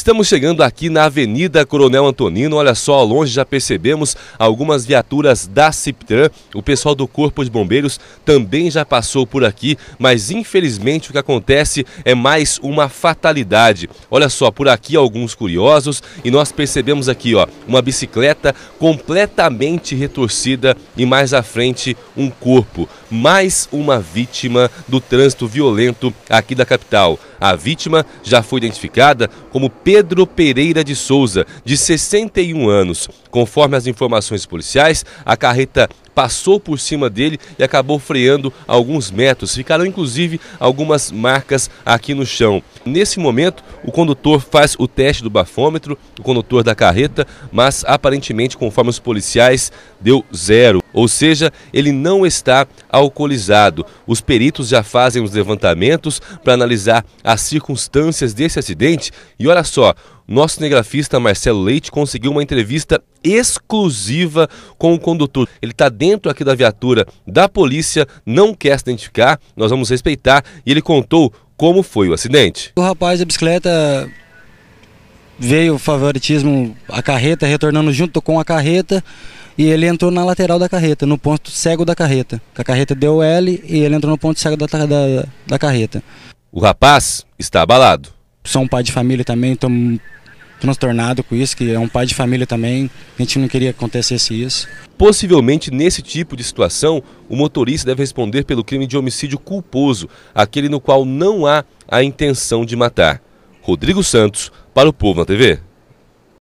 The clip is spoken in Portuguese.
Estamos chegando aqui na Avenida Coronel Antonino. Olha só, longe já percebemos algumas viaturas da CIPTRAN. O pessoal do Corpo de Bombeiros também já passou por aqui, mas infelizmente o que acontece é mais uma fatalidade. Olha só, por aqui alguns curiosos e nós percebemos aqui, ó, uma bicicleta completamente retorcida e mais à frente um corpo. Mais uma vítima do trânsito violento aqui da capital. A vítima já foi identificada como Pedro Pereira de Souza, de 61 anos. Conforme as informações policiais, a carreta passou por cima dele e acabou freando alguns metros. Ficaram inclusive algumas marcas aqui no chão. Nesse momento, o condutor faz o teste do bafômetro, o condutor da carreta, mas aparentemente, conforme os policiais, deu zero. Ou seja, ele não está alcoolizado. Os peritos já fazem os levantamentos para analisar as circunstâncias desse acidente e olha só, nosso cinegrafista Marcelo Leite conseguiu uma entrevista exclusiva com o condutor. Ele está dentro aqui da viatura da polícia, não quer se identificar, nós vamos respeitar e ele contou como foi o acidente. O rapaz da bicicleta veio o favoritismo, a carreta retornando junto com a carreta e ele entrou na lateral da carreta, no ponto cego da carreta. A carreta deu L e ele entrou no ponto cego da, da, da carreta. O rapaz está abalado. Sou um pai de família também, estou transtornado com isso, que é um pai de família também, a gente não queria que acontecesse isso. Possivelmente nesse tipo de situação, o motorista deve responder pelo crime de homicídio culposo, aquele no qual não há a intenção de matar. Rodrigo Santos, para o Povo na TV.